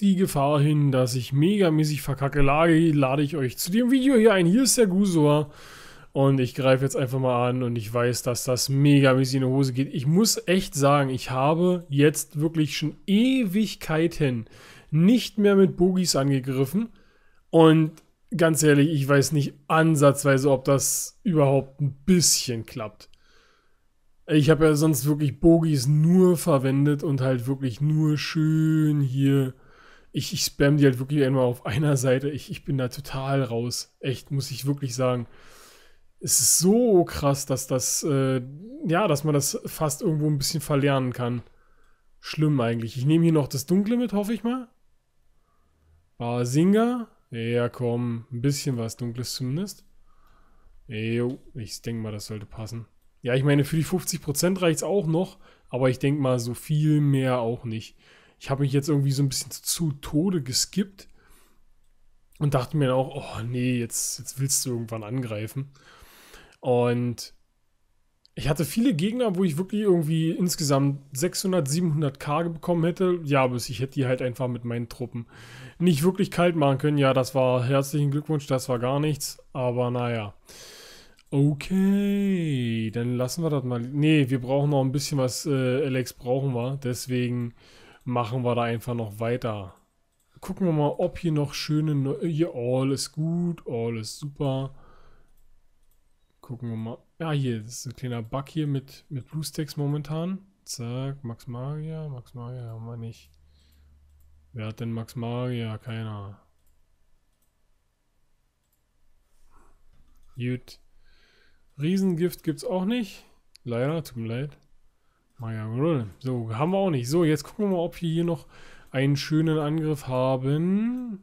die Gefahr hin, dass ich megamäßig verkacke, lade, lade ich euch zu dem Video hier ein. Hier ist der Gusor. Und ich greife jetzt einfach mal an und ich weiß, dass das megamäßig in die Hose geht. Ich muss echt sagen, ich habe jetzt wirklich schon Ewigkeiten nicht mehr mit Bogies angegriffen. Und ganz ehrlich, ich weiß nicht ansatzweise, ob das überhaupt ein bisschen klappt. Ich habe ja sonst wirklich Bogies nur verwendet und halt wirklich nur schön hier ich, ich spam die halt wirklich einmal auf einer Seite. Ich, ich bin da total raus. Echt, muss ich wirklich sagen. Es ist so krass, dass das, äh, ja, dass man das fast irgendwo ein bisschen verlernen kann. Schlimm eigentlich. Ich nehme hier noch das Dunkle mit, hoffe ich mal. Basinga. Ja, komm, ein bisschen was Dunkles zumindest. Jo, ich denke mal, das sollte passen. Ja, ich meine, für die 50% reicht es auch noch, aber ich denke mal, so viel mehr auch nicht ich habe mich jetzt irgendwie so ein bisschen zu Tode geskippt und dachte mir auch, oh nee, jetzt, jetzt willst du irgendwann angreifen. Und ich hatte viele Gegner, wo ich wirklich irgendwie insgesamt 600, 700 K bekommen hätte. Ja, aber ich hätte die halt einfach mit meinen Truppen nicht wirklich kalt machen können. Ja, das war herzlichen Glückwunsch, das war gar nichts. Aber naja. Okay, dann lassen wir das mal. Nee, wir brauchen noch ein bisschen was. Äh, Alex brauchen wir. Deswegen machen wir da einfach noch weiter. Gucken wir mal, ob hier noch schöne... Neu hier, all ist gut, all ist super. Gucken wir mal. Ja, hier, ist ein kleiner Bug hier mit, mit BlueStacks momentan. Zack, Max Maria, Max Maria haben wir nicht. Wer hat denn Max Maria? Keiner. Gut. Riesengift gibt es auch nicht. Leider, tut mir leid. Maya Grill. So, haben wir auch nicht. So, jetzt gucken wir mal, ob wir hier noch einen schönen Angriff haben.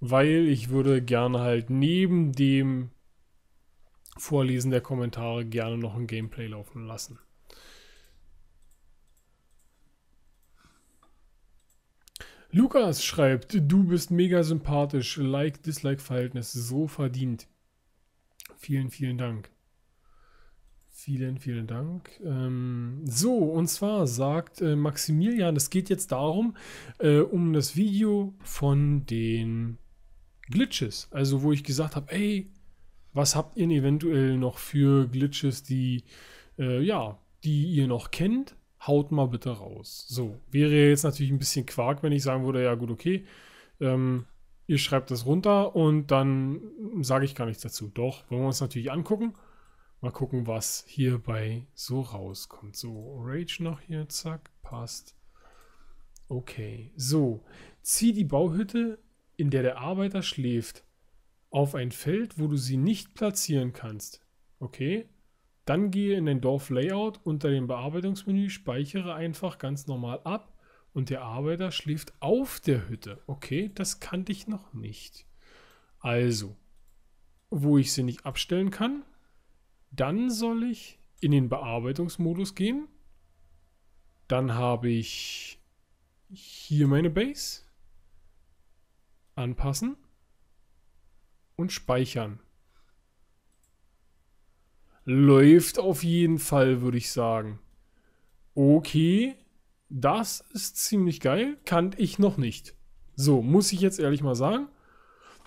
Weil ich würde gerne halt neben dem Vorlesen der Kommentare gerne noch ein Gameplay laufen lassen. Lukas schreibt, du bist mega sympathisch. Like-Dislike-Verhältnis so verdient. Vielen, vielen Dank. Vielen, vielen Dank. Ähm, so, und zwar sagt äh, Maximilian, es geht jetzt darum, äh, um das Video von den Glitches. Also, wo ich gesagt habe, ey, was habt ihr eventuell noch für Glitches, die, äh, ja, die ihr noch kennt? Haut mal bitte raus. So, wäre jetzt natürlich ein bisschen Quark, wenn ich sagen würde, ja gut, okay. Ähm, ihr schreibt das runter und dann sage ich gar nichts dazu. Doch, wollen wir uns natürlich angucken. Mal gucken, was hierbei so rauskommt. So, Rage noch hier, zack, passt. Okay, so. Zieh die Bauhütte, in der der Arbeiter schläft, auf ein Feld, wo du sie nicht platzieren kannst. Okay. Dann gehe in den Dorf-Layout unter dem Bearbeitungsmenü, speichere einfach ganz normal ab und der Arbeiter schläft auf der Hütte. Okay, das kannte ich noch nicht. Also, wo ich sie nicht abstellen kann, dann soll ich in den Bearbeitungsmodus gehen. Dann habe ich hier meine Base. Anpassen. Und speichern. Läuft auf jeden Fall, würde ich sagen. Okay, das ist ziemlich geil, kannte ich noch nicht. So, muss ich jetzt ehrlich mal sagen.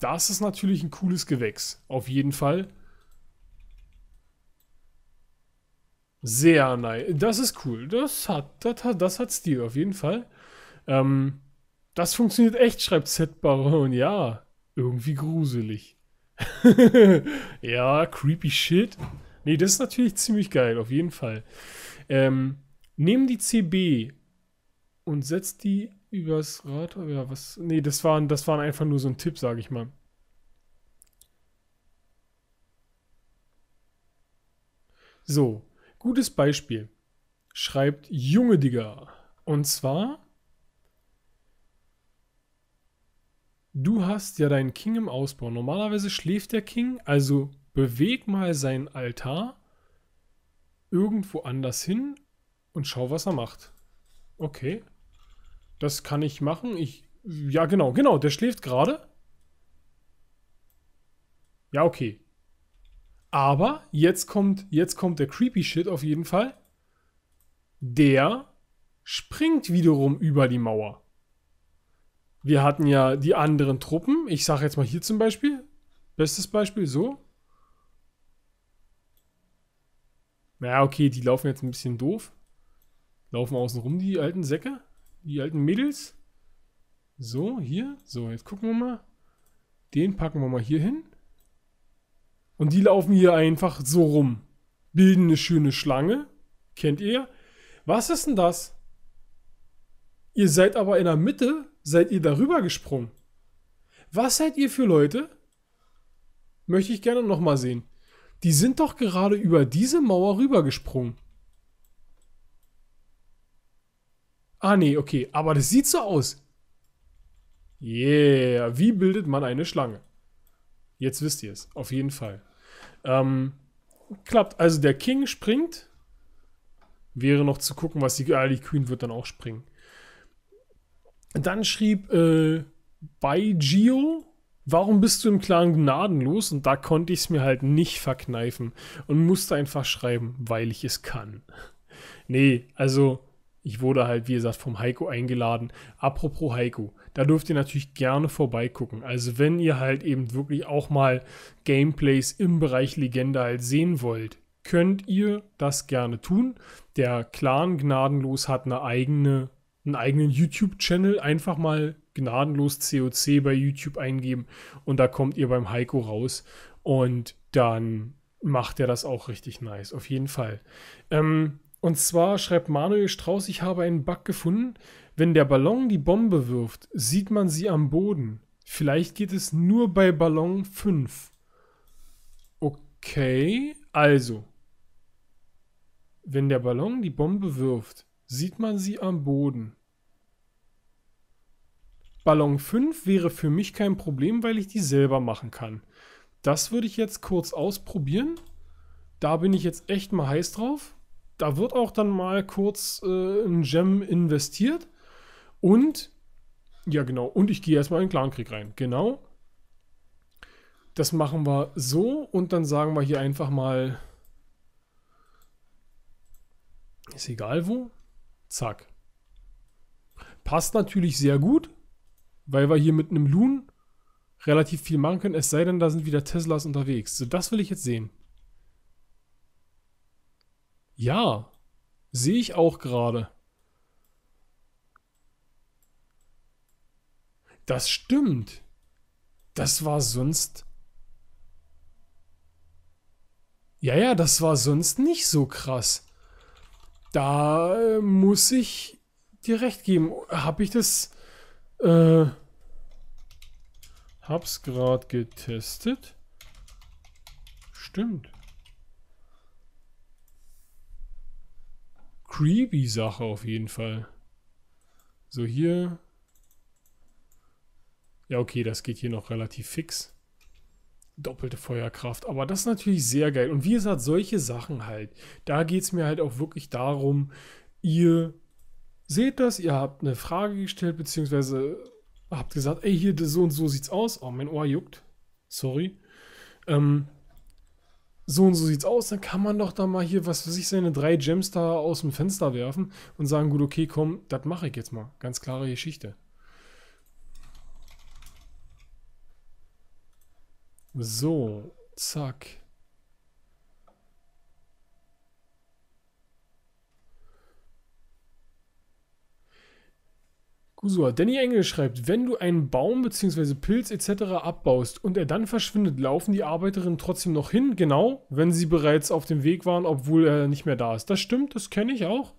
Das ist natürlich ein cooles Gewächs. Auf jeden Fall. Sehr nice. Das ist cool. Das hat, das hat, das hat Stil, auf jeden Fall. Ähm, das funktioniert echt, schreibt Z Baron. Ja, irgendwie gruselig. ja, creepy shit. Nee, das ist natürlich ziemlich geil, auf jeden Fall. Ähm, nehmen die CB und setzt die übers Rad. Ja, was? Nee, das waren, das waren einfach nur so ein Tipp, sage ich mal. So, gutes Beispiel. Schreibt Junge Digger. Und zwar, du hast ja deinen King im Ausbau. Normalerweise schläft der King, also beweg mal seinen Altar irgendwo anders hin und schau, was er macht. Okay. Das kann ich machen. Ich. Ja, genau, genau. Der schläft gerade. Ja, okay. Aber jetzt kommt, jetzt kommt der creepy Shit auf jeden Fall. Der springt wiederum über die Mauer. Wir hatten ja die anderen Truppen. Ich sage jetzt mal hier zum Beispiel. Bestes Beispiel, so. Naja, okay, die laufen jetzt ein bisschen doof. Laufen außen rum die alten Säcke die alten Mädels. So, hier. So, jetzt gucken wir mal. Den packen wir mal hier hin. Und die laufen hier einfach so rum. Bilden eine schöne Schlange. Kennt ihr? Was ist denn das? Ihr seid aber in der Mitte, seid ihr darüber gesprungen. Was seid ihr für Leute? Möchte ich gerne nochmal sehen. Die sind doch gerade über diese Mauer rübergesprungen. Ah, nee, okay. Aber das sieht so aus. Yeah. Wie bildet man eine Schlange? Jetzt wisst ihr es. Auf jeden Fall. Ähm, klappt. Also der King springt. Wäre noch zu gucken, was die... Ah, die Queen wird dann auch springen. Dann schrieb äh, bei Gio, warum bist du im Klaren gnadenlos? Und da konnte ich es mir halt nicht verkneifen und musste einfach schreiben, weil ich es kann. Nee, also ich wurde halt, wie gesagt, vom Heiko eingeladen. Apropos Heiko, da dürft ihr natürlich gerne vorbeigucken. Also wenn ihr halt eben wirklich auch mal Gameplays im Bereich Legende halt sehen wollt, könnt ihr das gerne tun. Der Clan Gnadenlos hat eine eigene, einen eigenen YouTube-Channel. Einfach mal Gnadenlos COC bei YouTube eingeben und da kommt ihr beim Heiko raus. Und dann macht er das auch richtig nice, auf jeden Fall. Ähm, und zwar schreibt Manuel Strauß, ich habe einen Bug gefunden. Wenn der Ballon die Bombe wirft, sieht man sie am Boden. Vielleicht geht es nur bei Ballon 5. Okay, also. Wenn der Ballon die Bombe wirft, sieht man sie am Boden. Ballon 5 wäre für mich kein Problem, weil ich die selber machen kann. Das würde ich jetzt kurz ausprobieren. Da bin ich jetzt echt mal heiß drauf da wird auch dann mal kurz äh, ein Gem investiert. Und, ja genau, und ich gehe erstmal in den Clankrieg rein. Genau. Das machen wir so und dann sagen wir hier einfach mal, ist egal wo, zack. Passt natürlich sehr gut, weil wir hier mit einem Loon relativ viel machen können, es sei denn, da sind wieder Teslas unterwegs. So, das will ich jetzt sehen. Ja, sehe ich auch gerade. Das stimmt. Das war sonst. Ja, ja, das war sonst nicht so krass. Da äh, muss ich dir recht geben. Habe ich das. Äh, hab's gerade getestet. Stimmt. creepy Sache auf jeden Fall. So hier. Ja, okay, das geht hier noch relativ fix. Doppelte Feuerkraft. Aber das ist natürlich sehr geil. Und wie gesagt, solche Sachen halt. Da geht es mir halt auch wirklich darum, ihr seht das, ihr habt eine Frage gestellt, beziehungsweise habt gesagt, ey, hier so und so sieht's aus. Oh, mein Ohr juckt. Sorry. Ähm, so und so sieht's aus, dann kann man doch da mal hier, was weiß ich, seine drei Gems da aus dem Fenster werfen und sagen, gut, okay, komm, das mache ich jetzt mal. Ganz klare Geschichte. So, zack. Gusua, Danny Engel schreibt, wenn du einen Baum bzw. Pilz etc. abbaust und er dann verschwindet, laufen die Arbeiterinnen trotzdem noch hin, genau, wenn sie bereits auf dem Weg waren, obwohl er nicht mehr da ist. Das stimmt, das kenne ich auch.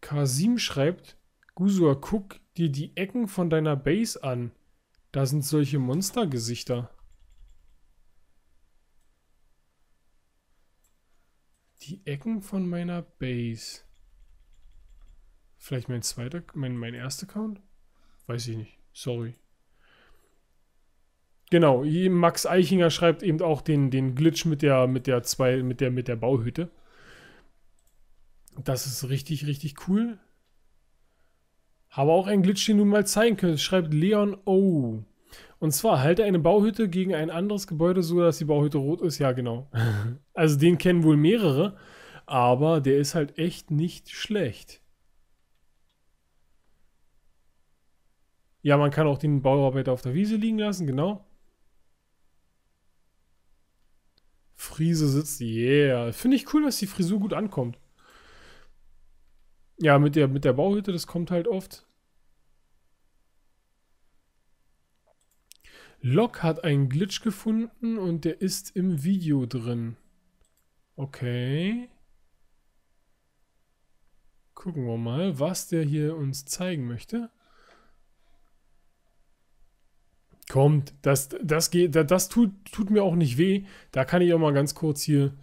Kasim schreibt, Gusua, guck dir die Ecken von deiner Base an. Da sind solche Monstergesichter. Die Ecken von meiner Base. Vielleicht mein zweiter, mein, mein erster Count? Weiß ich nicht. Sorry. Genau, Max Eichinger schreibt eben auch den, den Glitch mit der, mit der zwei, mit der, mit der Bauhütte. Das ist richtig, richtig cool. Aber auch ein Glitch, den du mal zeigen könntest, schreibt Leon O. Und zwar halte eine Bauhütte gegen ein anderes Gebäude so, dass die Bauhütte rot ist. Ja, genau. also den kennen wohl mehrere, aber der ist halt echt nicht schlecht. Ja, man kann auch den Bauarbeiter auf der Wiese liegen lassen, genau. Friese sitzt, yeah. Finde ich cool, dass die Frisur gut ankommt. Ja, mit der, mit der Bauhütte, das kommt halt oft. Lock hat einen Glitch gefunden und der ist im Video drin. Okay. Gucken wir mal, was der hier uns zeigen möchte. Kommt, das, das, geht, das tut, tut mir auch nicht weh. Da kann ich auch mal ganz kurz hier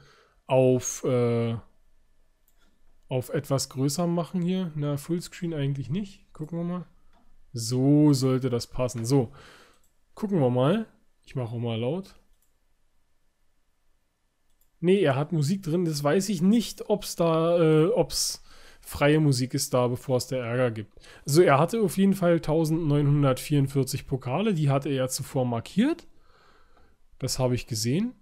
auf, äh, auf etwas größer machen hier. Na, Fullscreen eigentlich nicht. Gucken wir mal. So sollte das passen. So. Gucken wir mal. Ich mache mal laut. Nee, er hat Musik drin. Das weiß ich nicht, ob es da, äh, ob's freie Musik ist da, bevor es der Ärger gibt. Also er hatte auf jeden Fall 1944 Pokale. Die hatte er ja zuvor markiert. Das habe ich gesehen.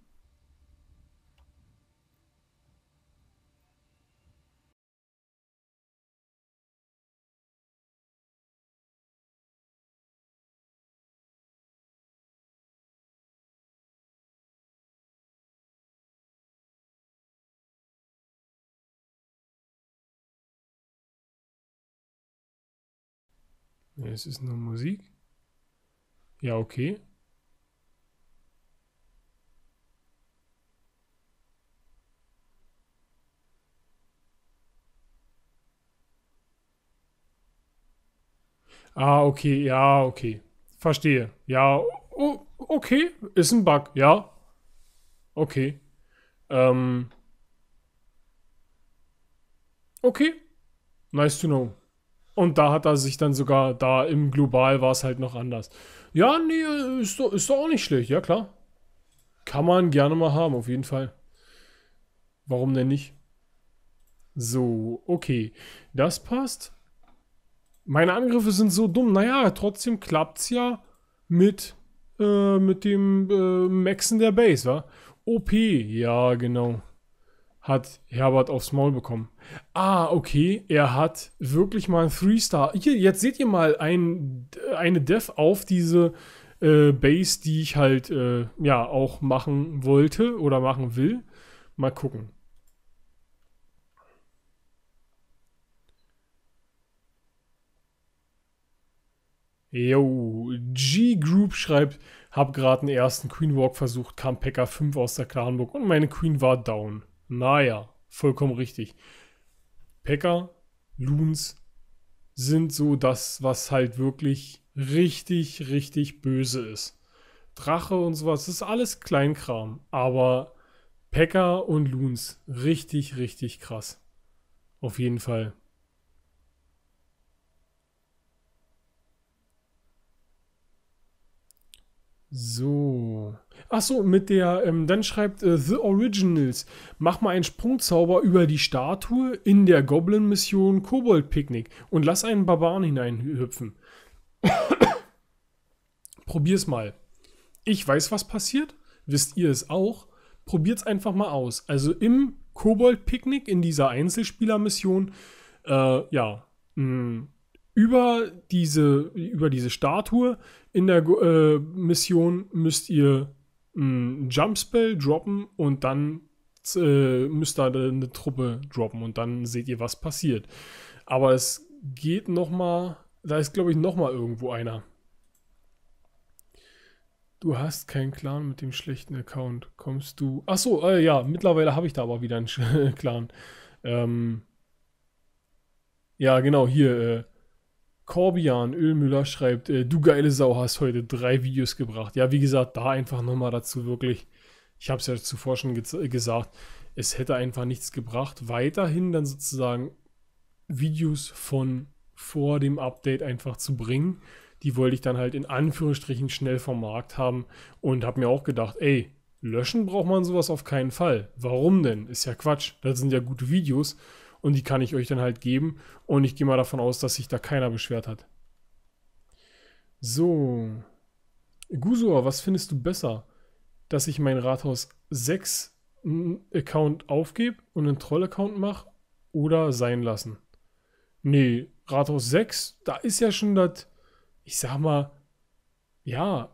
Ne, es ist nur Musik. Ja, okay. Ah, okay, ja, okay. Verstehe. Ja, okay, ist ein Bug, ja. Okay. Ähm. Okay. Nice to know. Und da hat er sich dann sogar, da im Global war es halt noch anders. Ja, nee, ist doch, ist doch auch nicht schlecht, ja klar. Kann man gerne mal haben, auf jeden Fall. Warum denn nicht? So, okay. Das passt. Meine Angriffe sind so dumm. Naja, trotzdem klappt's ja mit, äh, mit dem äh, Maxen der Base, wa? OP, ja, genau hat Herbert aufs Maul bekommen. Ah, okay, er hat wirklich mal einen Three-Star. jetzt seht ihr mal ein, eine Dev auf diese äh, Base, die ich halt äh, ja auch machen wollte oder machen will. Mal gucken. Yo, G-Group schreibt, hab gerade den ersten Queen Walk versucht, kam Packer 5 aus der Klarenburg und meine Queen war down. Naja, vollkommen richtig. Packer, Loons sind so das, was halt wirklich richtig, richtig böse ist. Drache und sowas, das ist alles Kleinkram, aber Packer und Loons, richtig, richtig krass. Auf jeden Fall. So. Achso, mit der, ähm, dann schreibt äh, The Originals, mach mal einen Sprungzauber über die Statue in der Goblin-Mission Kobold Picknick und lass einen Barbaren hineinhüpfen. Probier's mal. Ich weiß, was passiert. Wisst ihr es auch? Probiert's einfach mal aus. Also im Kobold Picknick in dieser Einzelspieler-Mission, äh, ja, mh, mm, über diese, über diese Statue in der äh, Mission müsst ihr ein Jumpspell droppen und dann äh, müsst ihr eine Truppe droppen und dann seht ihr, was passiert. Aber es geht nochmal, da ist glaube ich nochmal irgendwo einer. Du hast keinen Clan mit dem schlechten Account. Kommst du. Achso, äh, ja, mittlerweile habe ich da aber wieder einen Clan. Ähm, ja, genau, hier. Äh, Corbian Ölmüller schreibt, äh, du geile Sau hast heute drei Videos gebracht. Ja, wie gesagt, da einfach nochmal dazu wirklich. Ich habe es ja zuvor schon ge gesagt, es hätte einfach nichts gebracht. Weiterhin dann sozusagen Videos von vor dem Update einfach zu bringen. Die wollte ich dann halt in Anführungsstrichen schnell vom Markt haben und habe mir auch gedacht, ey, löschen braucht man sowas auf keinen Fall. Warum denn? Ist ja Quatsch. Das sind ja gute Videos und die kann ich euch dann halt geben und ich gehe mal davon aus, dass sich da keiner beschwert hat. So. Gusor, was findest du besser? Dass ich mein Rathaus 6 mm, Account aufgebe und einen Troll-Account mache oder sein lassen? Nee, Rathaus 6, da ist ja schon das, ich sag mal, ja,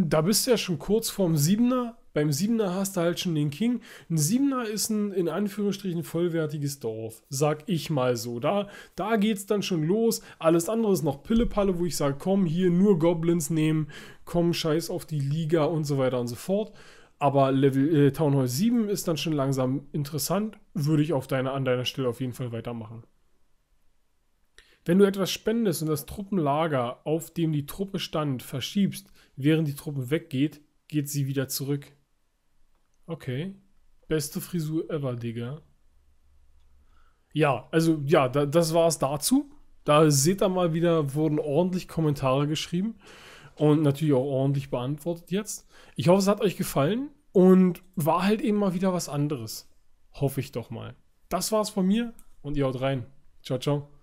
da bist du ja schon kurz vorm 7er, beim Siebener hast du halt schon den King. Ein Siebener ist ein in Anführungsstrichen vollwertiges Dorf, sag ich mal so. Da, da es dann schon los. Alles andere ist noch Pillepalle, wo ich sage, komm, hier nur Goblins nehmen, komm, scheiß auf die Liga und so weiter und so fort. Aber Level äh, Town Hall 7 ist dann schon langsam interessant. Würde ich auf deine, an deiner Stelle auf jeden Fall weitermachen. Wenn du etwas spendest und das Truppenlager, auf dem die Truppe stand, verschiebst, während die Truppe weggeht, geht sie wieder zurück. Okay. Beste Frisur ever, Digga. Ja, also ja, da, das war es dazu. Da seht ihr mal wieder, wurden ordentlich Kommentare geschrieben und natürlich auch ordentlich beantwortet jetzt. Ich hoffe, es hat euch gefallen und war halt eben mal wieder was anderes. Hoffe ich doch mal. Das war's von mir und ihr haut rein. Ciao, ciao.